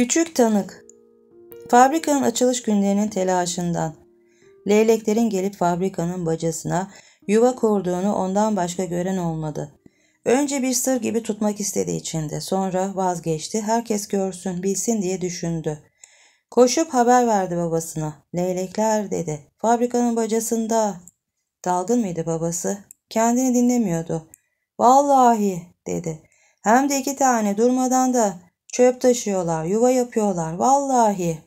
Küçük tanık. Fabrikanın açılış günlerinin telaşından. Leyleklerin gelip fabrikanın bacasına yuva kurduğunu ondan başka gören olmadı. Önce bir sır gibi tutmak istedi içinde. Sonra vazgeçti. Herkes görsün, bilsin diye düşündü. Koşup haber verdi babasına. Leylekler dedi. Fabrikanın bacasında. Dalgın mıydı babası? Kendini dinlemiyordu. Vallahi dedi. Hem de iki tane durmadan da Çöp taşıyorlar, yuva yapıyorlar. Vallahi.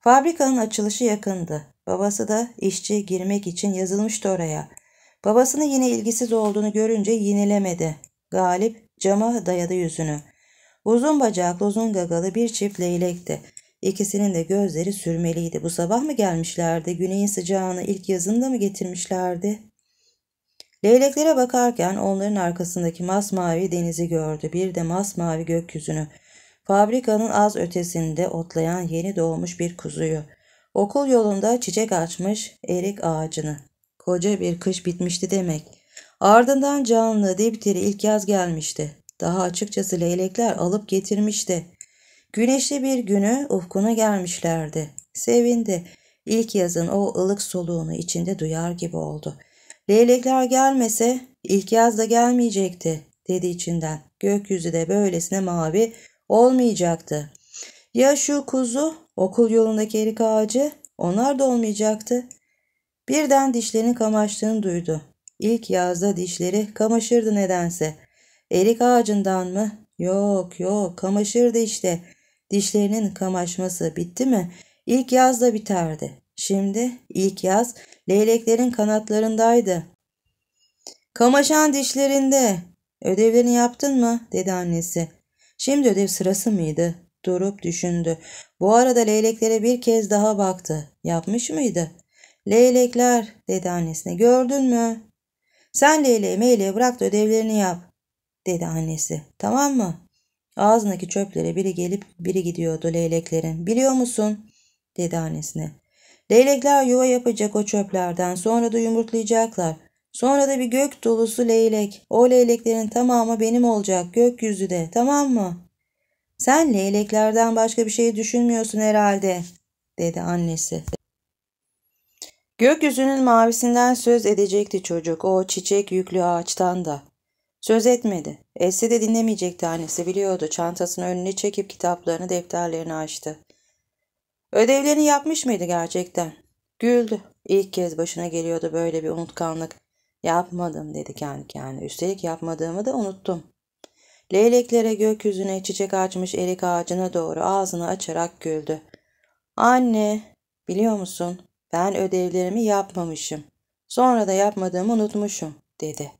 Fabrikanın açılışı yakındı. Babası da işçi girmek için yazılmıştı oraya. Babasının yine ilgisiz olduğunu görünce yinelemedi. Galip cama dayadı yüzünü. Uzun bacaklı uzun gagalı bir çift leylekti. İkisinin de gözleri sürmeliydi. Bu sabah mı gelmişlerdi? Güneyin sıcağını ilk yazında mı getirmişlerdi? Leyleklere bakarken onların arkasındaki masmavi denizi gördü. Bir de masmavi gökyüzünü. Fabrikanın az ötesinde otlayan yeni doğmuş bir kuzuyu. Okul yolunda çiçek açmış erik ağacını. Koca bir kış bitmişti demek. Ardından canlı dipdiri ilk yaz gelmişti. Daha açıkçası leylekler alıp getirmişti. Güneşli bir günü ufkuna gelmişlerdi. Sevindi. İlk yazın o ılık soluğunu içinde duyar gibi oldu. Leylekler gelmese ilk yaz da gelmeyecekti dedi içinden. Gökyüzü de böylesine mavi olmayacaktı. Ya şu kuzu, okul yolundaki erik ağacı onlar da olmayacaktı. Birden dişlerinin kamaştığını duydu. İlk yazda dişleri kamaşırdı nedense. Erik ağacından mı? Yok yok kamaşırdı işte. Dişlerinin kamaşması bitti mi? İlk yazda biterdi. Şimdi ilk yaz leyleklerin kanatlarındaydı. Kamaşan dişlerinde. Ödevlerini yaptın mı? dedi annesi. Şimdi ödev sırası mıydı? Durup düşündü. Bu arada leyleklere bir kez daha baktı. Yapmış mıydı? Leylekler dedi annesine. Gördün mü? Sen leyleği meyleği bırak da ödevlerini yap dedi annesi. Tamam mı? Ağzındaki çöplere biri gelip biri gidiyordu leyleklerin. Biliyor musun? dedi annesine. Leylekler yuva yapacak o çöplerden sonra da yumurtlayacaklar. Sonra da bir gök dolusu leylek. O leyleklerin tamamı benim olacak gökyüzü de tamam mı? Sen leyleklerden başka bir şey düşünmüyorsun herhalde dedi annesi. Gökyüzünün mavisinden söz edecekti çocuk o çiçek yüklü ağaçtan da. Söz etmedi. Esse de dinlemeyecekti annesi biliyordu. Çantasını önüne çekip kitaplarını defterlerini açtı. Ödevlerini yapmış mıydı gerçekten? Güldü. İlk kez başına geliyordu böyle bir unutkanlık. Yapmadım dedi kendi kendine. Üstelik yapmadığımı da unuttum. Leyleklere gökyüzüne çiçek açmış erik ağacına doğru ağzını açarak güldü. Anne, biliyor musun? Ben ödevlerimi yapmamışım. Sonra da yapmadığımı unutmuşum, dedi.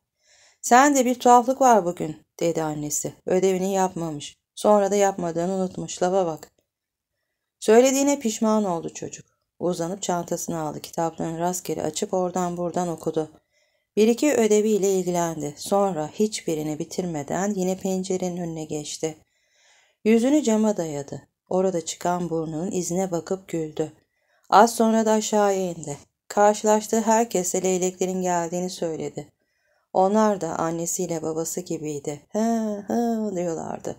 Sen de bir tuhaflık var bugün, dedi annesi. Ödevini yapmamış. Sonra da yapmadığını unutmuş. Lava bak. Söylediğine pişman oldu çocuk. Uzanıp çantasını aldı. Kitaplarını rastgele açıp oradan buradan okudu. Bir iki ödeviyle ilgilendi. Sonra hiçbirini bitirmeden yine pencerenin önüne geçti. Yüzünü cama dayadı. Orada çıkan burnunun izine bakıp güldü. Az sonra da aşağıya indi. Karşılaştığı herkese leyleklerin geldiğini söyledi. Onlar da annesiyle babası gibiydi. Hı hı diyorlardı.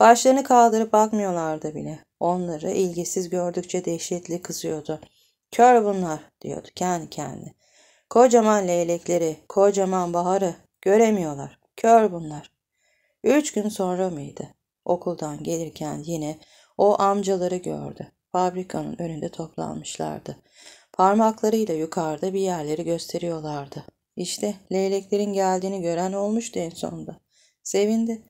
Başlarını kaldırıp bakmıyorlardı bile. Onları ilgisiz gördükçe dehşetli kızıyordu. Kör bunlar diyordu kendi kendine. Kocaman leylekleri, kocaman baharı göremiyorlar. Kör bunlar. Üç gün sonra mıydı? Okuldan gelirken yine o amcaları gördü. Fabrikanın önünde toplanmışlardı. Parmaklarıyla yukarıda bir yerleri gösteriyorlardı. İşte leyleklerin geldiğini gören olmuştu en sonunda. Sevindi.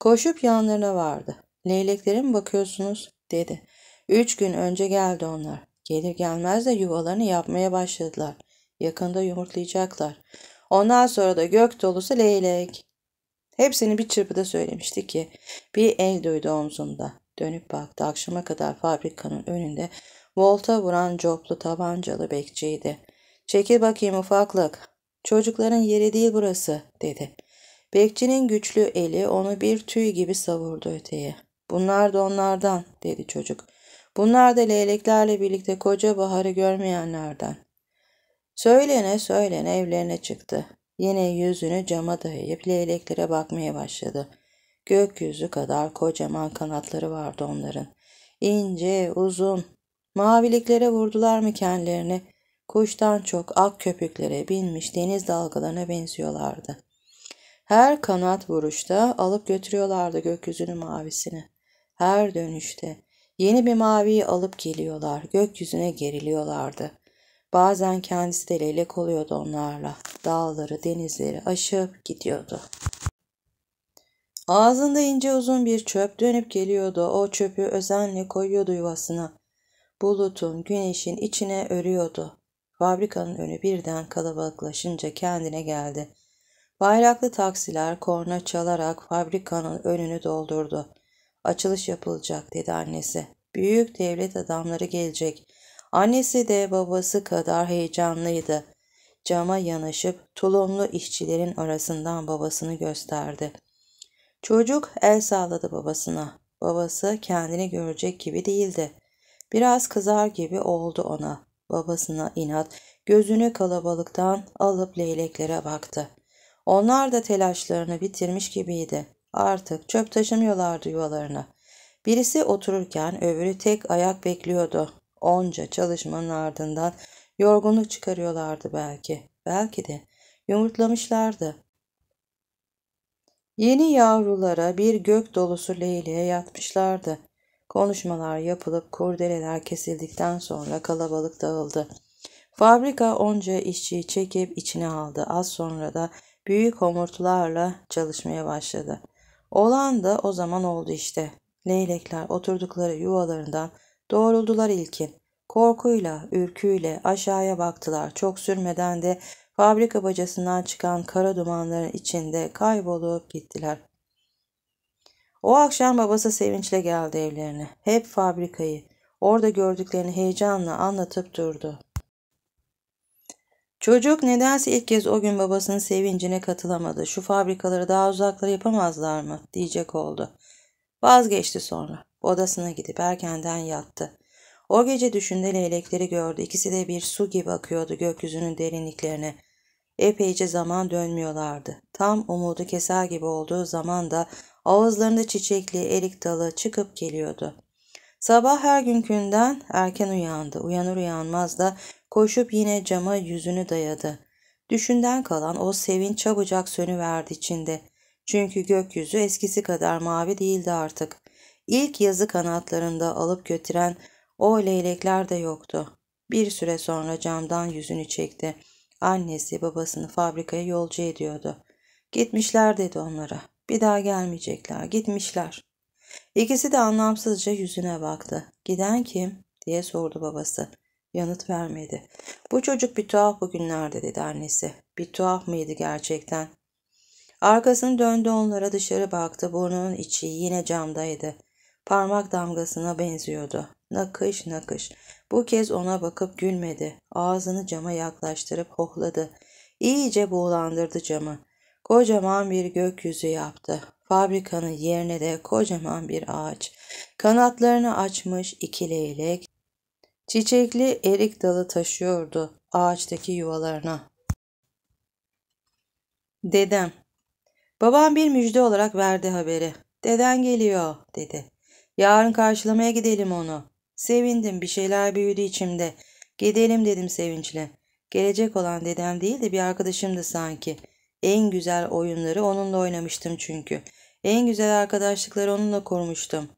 Koşup yanlarına vardı. Leyleklere mi bakıyorsunuz? dedi. Üç gün önce geldi onlar. Gelir gelmez de yuvalarını yapmaya başladılar. Yakında yumurtlayacaklar. Ondan sonra da gök dolusu leylek. Hepsini bir çırpıda söylemişti ki bir el duydu omzunda. Dönüp baktı akşama kadar fabrikanın önünde volta vuran coplu tabancalı bekçiydi. Çekil bakayım ufaklık Çocukların yeri değil burası dedi. Bekçinin güçlü eli onu bir tüy gibi savurdu öteye. Bunlar da onlardan dedi çocuk. Bunlar da leyleklerle birlikte koca baharı görmeyenlerden. Söylene söylene evlerine çıktı. Yine yüzünü cama dayayıp leyleklere bakmaya başladı. Gökyüzü kadar kocaman kanatları vardı onların. İnce, uzun. Maviliklere vurdular mı kendilerini? Kuştan çok ak köpüklere binmiş deniz dalgalarına benziyorlardı. Her kanat vuruşta alıp götürüyorlardı gökyüzünün mavisini. Her dönüşte yeni bir maviyi alıp geliyorlar, gökyüzüne geriliyorlardı. Bazen kendisi de leylek oluyordu onlarla. Dağları, denizleri aşıp gidiyordu. Ağzında ince uzun bir çöp dönüp geliyordu. O çöpü özenle koyuyordu yuvasına. Bulutun, güneşin içine örüyordu. Fabrikanın önü birden kalabalıklaşınca kendine geldi. Bayraklı taksiler korna çalarak fabrikanın önünü doldurdu. Açılış yapılacak dedi annesi. Büyük devlet adamları gelecek. Annesi de babası kadar heyecanlıydı. Cama yanaşıp tulumlu işçilerin arasından babasını gösterdi. Çocuk el salladı babasına. Babası kendini görecek gibi değildi. Biraz kızar gibi oldu ona. Babasına inat gözünü kalabalıktan alıp leyleklere baktı. Onlar da telaşlarını bitirmiş gibiydi. Artık çöp taşımıyorlardı yuvalarına. Birisi otururken öbürü tek ayak bekliyordu. Onca çalışmanın ardından yorgunluk çıkarıyorlardı belki. Belki de yumurtlamışlardı. Yeni yavrulara bir gök dolusu leyleğe yatmışlardı. Konuşmalar yapılıp kurdeleler kesildikten sonra kalabalık dağıldı. Fabrika onca işçiyi çekip içine aldı. Az sonra da büyük homurtularla çalışmaya başladı. Olan da o zaman oldu işte. Leylekler oturdukları yuvalarından doğruldular ilkin. Korkuyla, ürküyle aşağıya baktılar. Çok sürmeden de fabrika bacasından çıkan kara dumanların içinde kaybolup gittiler. O akşam babası sevinçle geldi evlerine. Hep fabrikayı, orada gördüklerini heyecanla anlatıp durdu. Çocuk nedense ilk kez o gün babasının sevincine katılamadı. Şu fabrikaları daha uzaklara yapamazlar mı diyecek oldu. Vazgeçti sonra. Odasına gidip erkenden yattı. O gece düşünde leylekleri gördü. İkisi de bir su gibi akıyordu gökyüzünün derinliklerine. Epeyce zaman dönmüyorlardı. Tam umudu keser gibi olduğu zaman da Ağızlarında çiçekli erik dalı çıkıp geliyordu. Sabah her günkünden erken uyandı. Uyanır uyanmaz da koşup yine cama yüzünü dayadı. Düşünden kalan o sevin çabucak sönüverdi içinde. Çünkü gökyüzü eskisi kadar mavi değildi artık. İlk yazı kanatlarında alıp götüren o leylekler de yoktu. Bir süre sonra camdan yüzünü çekti. Annesi babasını fabrikaya yolcu ediyordu. Gitmişler dedi onlara. Bir daha gelmeyecekler, gitmişler. İkisi de anlamsızca yüzüne baktı. Giden kim? diye sordu babası. Yanıt vermedi. Bu çocuk bir tuhaf bugünlerde dedi annesi. Bir tuhaf mıydı gerçekten? Arkasını döndü onlara dışarı baktı. Burnunun içi yine camdaydı. Parmak damgasına benziyordu. Nakış nakış. Bu kez ona bakıp gülmedi. Ağzını cama yaklaştırıp hohladı. İyice buğulandırdı camı kocaman bir gökyüzü yaptı. Fabrikanın yerine de kocaman bir ağaç. Kanatlarını açmış iki leylek, çiçekli erik dalı taşıyordu ağaçtaki yuvalarına. Dedem. Babam bir müjde olarak verdi haberi. Deden geliyor dedi. Yarın karşılamaya gidelim onu. Sevindim bir şeyler büyüdü içimde. Gidelim dedim sevinçle. Gelecek olan dedem değil de bir arkadaşımdı sanki.'' En güzel oyunları onunla oynamıştım çünkü. En güzel arkadaşlıkları onunla kurmuştum.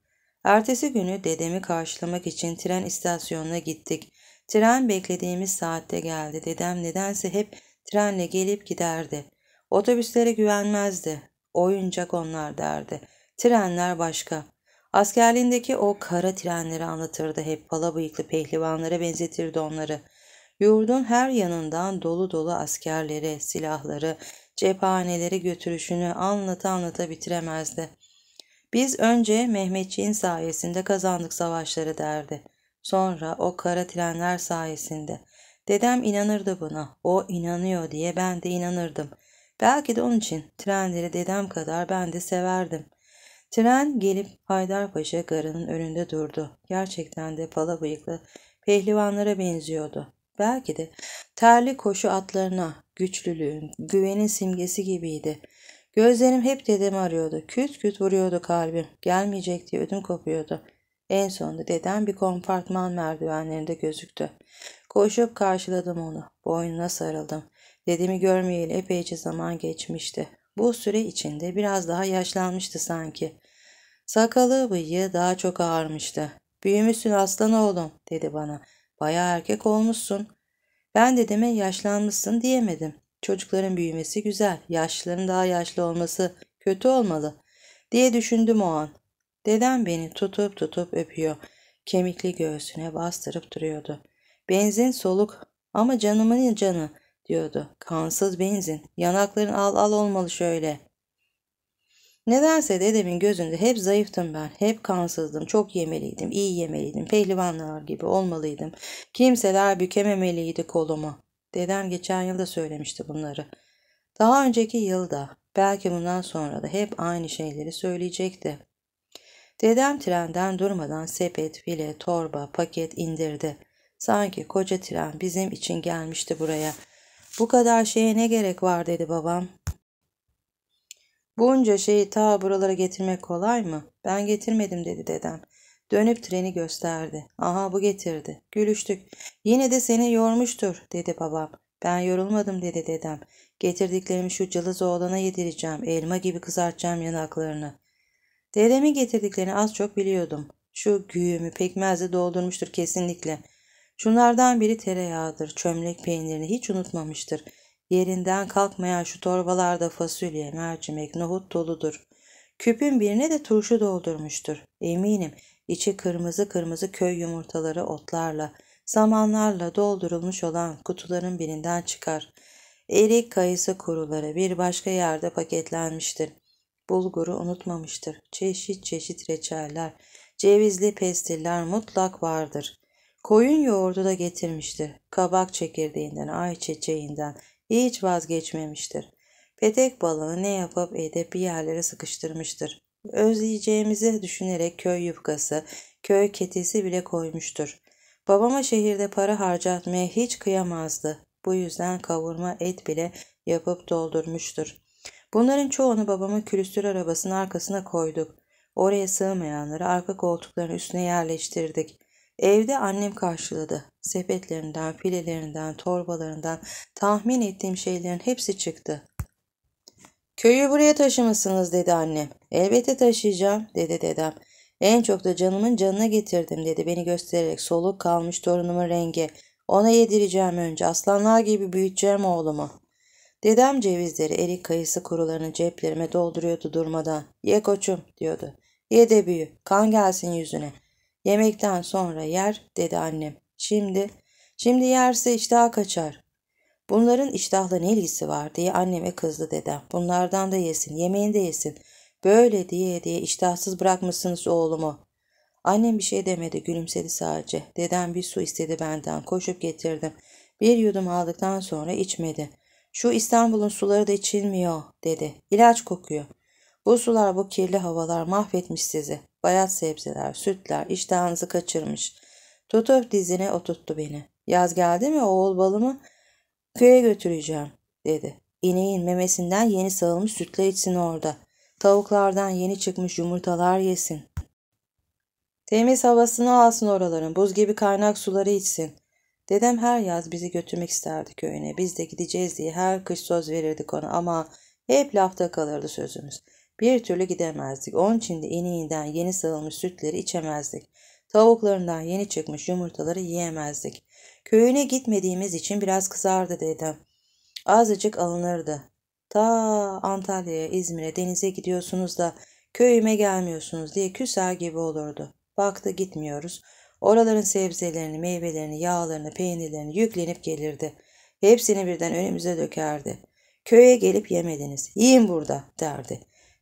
Ertesi günü dedemi karşılamak için tren istasyonuna gittik. Tren beklediğimiz saatte geldi. Dedem nedense hep trenle gelip giderdi. Otobüslere güvenmezdi. Oyuncak onlar derdi. Trenler başka. Askerliğindeki o kara trenleri anlatırdı hep. Pala bıyıklı pehlivanlara benzetirdi onları.'' yurdun her yanından dolu dolu askerleri, silahları, cephaneleri götürüşünü anlata anlata bitiremezdi. Biz önce Mehmetçiğin sayesinde kazandık savaşları derdi. Sonra o kara trenler sayesinde. Dedem inanırdı buna. O inanıyor diye ben de inanırdım. Belki de onun için trenleri dedem kadar ben de severdim. Tren gelip Haydarpaşa garının önünde durdu. Gerçekten de pala bıyıklı pehlivanlara benziyordu. Belki de terli koşu atlarına güçlülüğün, güvenin simgesi gibiydi. Gözlerim hep dedemi arıyordu. Küt küt vuruyordu kalbim. Gelmeyecek diye ödüm kopuyordu. En sonunda dedem bir kompartman merdivenlerinde gözüktü. Koşup karşıladım onu. Boynuna sarıldım. Dedemi görmeyeli epeyce zaman geçmişti. Bu süre içinde biraz daha yaşlanmıştı sanki. Sakalı bıyığı daha çok ağarmıştı. Büyümüşsün aslan oğlum dedi bana. Baya erkek olmuşsun. Ben dedeme yaşlanmışsın diyemedim. Çocukların büyümesi güzel, yaşlıların daha yaşlı olması kötü olmalı diye düşündüm o an. Dedem beni tutup tutup öpüyor. Kemikli göğsüne bastırıp duruyordu. Benzin soluk ama canımın canı diyordu. Kansız benzin. Yanakların al al olmalı şöyle. Nedense dedemin gözünde hep zayıftım ben. Hep kansızdım. Çok yemeliydim. iyi yemeliydim. Pehlivanlar gibi olmalıydım. Kimseler bükememeliydi kolumu. Dedem geçen yıl da söylemişti bunları. Daha önceki yılda belki bundan sonra da hep aynı şeyleri söyleyecekti. Dedem trenden durmadan sepet, file, torba, paket indirdi. Sanki koca tren bizim için gelmişti buraya. Bu kadar şeye ne gerek var dedi babam. Bunca şeyi ta buralara getirmek kolay mı? Ben getirmedim dedi dedem. Dönüp treni gösterdi. Aha bu getirdi. Gülüştük. Yine de seni yormuştur dedi babam. Ben yorulmadım dedi dedem. Getirdiklerimi şu cılız oğlana yedireceğim. Elma gibi kızartacağım yanaklarını. Dedemin getirdiklerini az çok biliyordum. Şu güğümü pekmezle doldurmuştur kesinlikle. Şunlardan biri tereyağıdır. Çömlek peynirini hiç unutmamıştır. Yerinden kalkmayan şu torbalarda fasulye, mercimek, nohut doludur. Küpün birine de turşu doldurmuştur. Eminim içi kırmızı kırmızı köy yumurtaları otlarla, samanlarla doldurulmuş olan kutuların birinden çıkar. Erik kayısı kuruları bir başka yerde paketlenmiştir. Bulguru unutmamıştır. Çeşit çeşit reçeller, cevizli pestiller mutlak vardır. Koyun yoğurdu da getirmiştir. Kabak çekirdeğinden, ay çiçeğinden, hiç vazgeçmemiştir. Petek balığı ne yapıp edip bir yerlere sıkıştırmıştır. Özleyeceğimizi düşünerek köy yufkası, köy ketesi bile koymuştur. Babama şehirde para harcatmaya hiç kıyamazdı. Bu yüzden kavurma et bile yapıp doldurmuştur. Bunların çoğunu babamın külüstür arabasının arkasına koyduk. Oraya sığmayanları arka koltukların üstüne yerleştirdik. Evde annem karşıladı. Sepetlerinden, filelerinden, torbalarından tahmin ettiğim şeylerin hepsi çıktı. Köyü buraya taşımışsınız dedi annem. Elbette taşıyacağım dedi dedem. En çok da canımın canına getirdim dedi beni göstererek soluk kalmış torunumun rengi. Ona yedireceğim önce aslanlar gibi büyüteceğim oğlumu. Dedem cevizleri, erik kayısı kurularını ceplerime dolduruyordu durmadan. Ye koçum diyordu. Ye de büyü. Kan gelsin yüzüne. Yemekten sonra yer dedi annem. Şimdi, şimdi yerse iştah kaçar. Bunların iştahla ne ilgisi var diye anneme kızdı dedem. Bunlardan da yesin, yemeğini de yesin. Böyle diye diye iştahsız bırakmışsınız oğlumu. Annem bir şey demedi, gülümsedi sadece. Dedem bir su istedi benden, koşup getirdim. Bir yudum aldıktan sonra içmedi. Şu İstanbul'un suları da içilmiyor dedi. İlaç kokuyor. Bu sular, bu kirli havalar mahvetmiş sizi. Bayat sebzeler, sütler iştahınızı kaçırmış. Tutup dizine oturttu beni. Yaz geldi mi oğul balımı köye götüreceğim dedi. İneğin memesinden yeni sağılmış sütler içsin orada. Tavuklardan yeni çıkmış yumurtalar yesin. Temiz havasını alsın oraların, buz gibi kaynak suları içsin. Dedem her yaz bizi götürmek isterdi köyüne. Biz de gideceğiz diye her kış söz verirdik ona ama hep lafta kalırdı sözümüz. Bir türlü gidemezdik. Onun için de ineğinden yeni sağılmış sütleri içemezdik. Tavuklarından yeni çıkmış yumurtaları yiyemezdik. Köyüne gitmediğimiz için biraz kızardı dedem. Azıcık alınırdı. Ta Antalya'ya, İzmir'e, denize gidiyorsunuz da köyüme gelmiyorsunuz diye küser gibi olurdu. Baktı gitmiyoruz. Oraların sebzelerini, meyvelerini, yağlarını, peynirlerini yüklenip gelirdi. Hepsini birden önümüze dökerdi. Köye gelip yemediniz, yiyin burada derdi.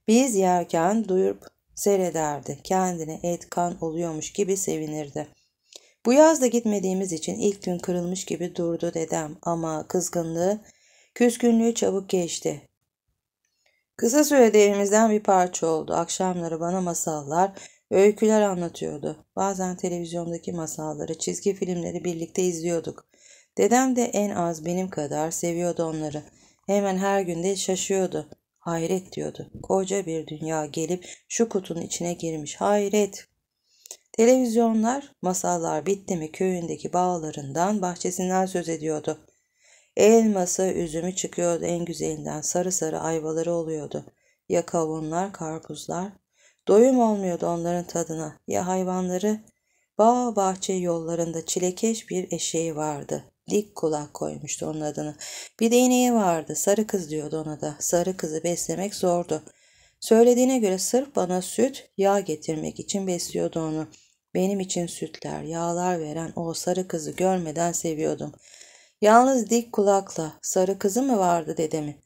Biz yerken duyup seyrederdi. Kendine et kan oluyormuş gibi sevinirdi. Bu yaz da gitmediğimiz için ilk gün kırılmış gibi durdu dedem ama kızgınlığı, küskünlüğü çabuk geçti. Kısa sürede evimizden bir parça oldu. Akşamları bana masallar, öyküler anlatıyordu. Bazen televizyondaki masalları, çizgi filmleri birlikte izliyorduk. Dedem de en az benim kadar seviyordu onları. Hemen her günde şaşıyordu. Hayret diyordu. Koca bir dünya gelip şu kutunun içine girmiş. Hayret. Televizyonlar, masallar bitti mi köyündeki bağlarından, bahçesinden söz ediyordu. Elması, üzümü çıkıyordu en güzelinden, sarı sarı ayvaları oluyordu. Ya kavunlar, karpuzlar. Doyum olmuyordu onların tadına. Ya hayvanları, bağ bahçe yollarında çilekeş bir eşeği vardı.'' Dik kulak koymuştu onun adını. Bir de ineği vardı. Sarı kız diyordu ona da. Sarı kızı beslemek zordu. Söylediğine göre sırf bana süt, yağ getirmek için besliyordu onu. Benim için sütler, yağlar veren o sarı kızı görmeden seviyordum. Yalnız dik kulakla sarı kızı mı vardı dedemi.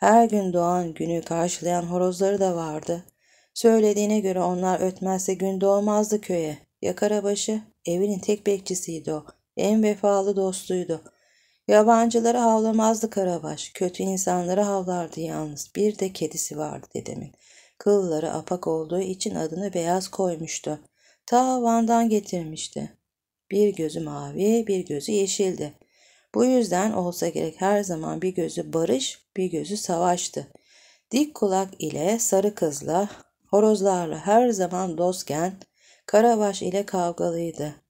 Her gün doğan günü karşılayan horozları da vardı. Söylediğine göre onlar ötmezse gün doğmazdı köye. Yakara başı evinin tek bekçisiydi o. En vefalı dostuydu. Yabancıları havlamazdı Karabaş. Kötü insanları havlardı yalnız. Bir de kedisi vardı dedemin. Kılları apak olduğu için adını beyaz koymuştu. Ta Van'dan getirmişti. Bir gözü mavi, bir gözü yeşildi. Bu yüzden olsa gerek her zaman bir gözü barış, bir gözü savaştı. Dik kulak ile sarı kızla, horozlarla her zaman dostken Karabaş ile kavgalıydı.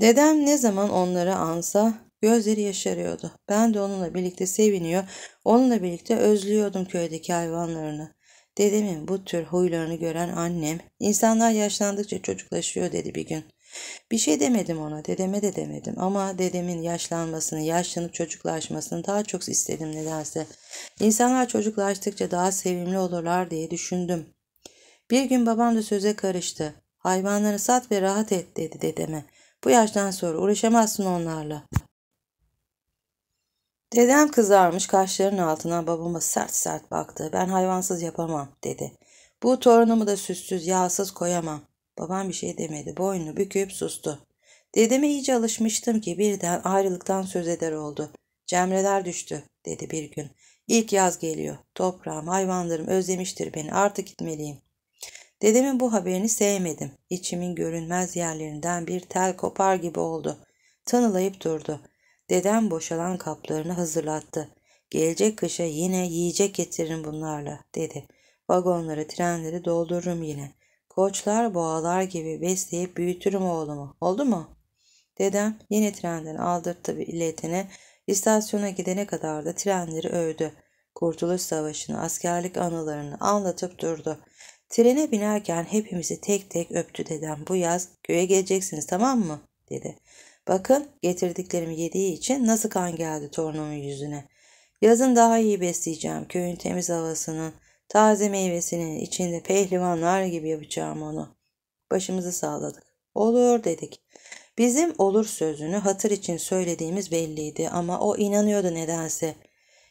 Dedem ne zaman onları ansa gözleri yaşarıyordu. Ben de onunla birlikte seviniyor, onunla birlikte özlüyordum köydeki hayvanlarını. Dedemin bu tür huylarını gören annem, insanlar yaşlandıkça çocuklaşıyor dedi bir gün. Bir şey demedim ona, dedeme de demedim ama dedemin yaşlanmasını, yaşlanıp çocuklaşmasını daha çok istedim nedense. İnsanlar çocuklaştıkça daha sevimli olurlar diye düşündüm. Bir gün babam da söze karıştı. Hayvanları sat ve rahat et dedi dedeme. Bu yaştan sonra uğraşamazsın onlarla. Dedem kızarmış kaşlarının altına babama sert sert baktı. Ben hayvansız yapamam dedi. Bu torunumu da süssüz yağsız koyamam. Babam bir şey demedi. Boynunu büküp sustu. Dedeme iyice alışmıştım ki birden ayrılıktan söz eder oldu. Cemreler düştü dedi bir gün. İlk yaz geliyor. Toprağım, hayvanlarım özlemiştir beni. Artık gitmeliyim. Dedemin bu haberini sevmedim. İçimin görünmez yerlerinden bir tel kopar gibi oldu. Tanılayıp durdu. Dedem boşalan kaplarını hazırlattı. Gelecek kışa yine yiyecek getiririm bunlarla dedi. Vagonları trenleri doldururum yine. Koçlar boğalar gibi besleyip büyütürüm oğlumu. Oldu mu? Dedem yine trenden aldırttı bir iletini. İstasyona gidene kadar da trenleri övdü. Kurtuluş Savaşı'nı, askerlik anılarını anlatıp durdu. Trene binerken hepimizi tek tek öptü dedem. Bu yaz köye geleceksiniz tamam mı? dedi. Bakın getirdiklerimi yediği için nasıl kan geldi torunumun yüzüne. Yazın daha iyi besleyeceğim. Köyün temiz havasının, taze meyvesinin içinde pehlivanlar gibi yapacağım onu. Başımızı sağladık. Olur dedik. Bizim olur sözünü hatır için söylediğimiz belliydi ama o inanıyordu nedense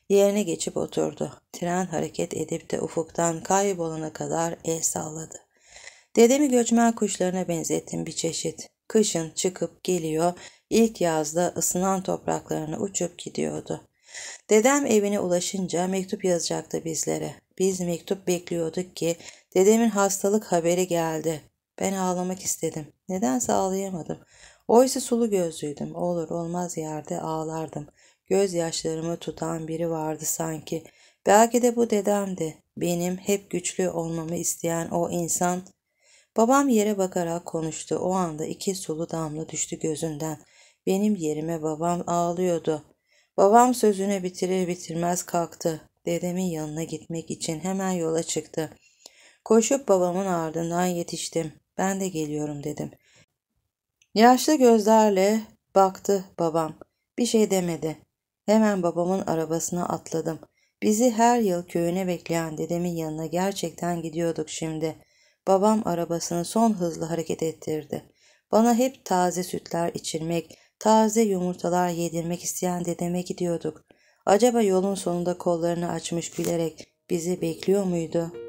yerine geçip oturdu. Tren hareket edip de ufuktan kaybolana kadar el salladı. Dedemi göçmen kuşlarına benzettim bir çeşit. Kışın çıkıp geliyor, ilk yazda ısınan topraklarını uçup gidiyordu. Dedem evine ulaşınca mektup yazacaktı bizlere. Biz mektup bekliyorduk ki dedemin hastalık haberi geldi. Ben ağlamak istedim. Nedense ağlayamadım. Oysa sulu gözlüydüm. Olur olmaz yerde ağlardım gözyaşlarımı tutan biri vardı sanki. Belki de bu dedemdi. Benim hep güçlü olmamı isteyen o insan. Babam yere bakarak konuştu. O anda iki sulu damla düştü gözünden. Benim yerime babam ağlıyordu. Babam sözünü bitirir bitirmez kalktı. Dedemin yanına gitmek için hemen yola çıktı. Koşup babamın ardından yetiştim. Ben de geliyorum dedim. Yaşlı gözlerle baktı babam. Bir şey demedi. Hemen babamın arabasına atladım. Bizi her yıl köyüne bekleyen dedemin yanına gerçekten gidiyorduk şimdi. Babam arabasını son hızlı hareket ettirdi. Bana hep taze sütler içirmek, taze yumurtalar yedirmek isteyen dedeme gidiyorduk. Acaba yolun sonunda kollarını açmış gülerek bizi bekliyor muydu?''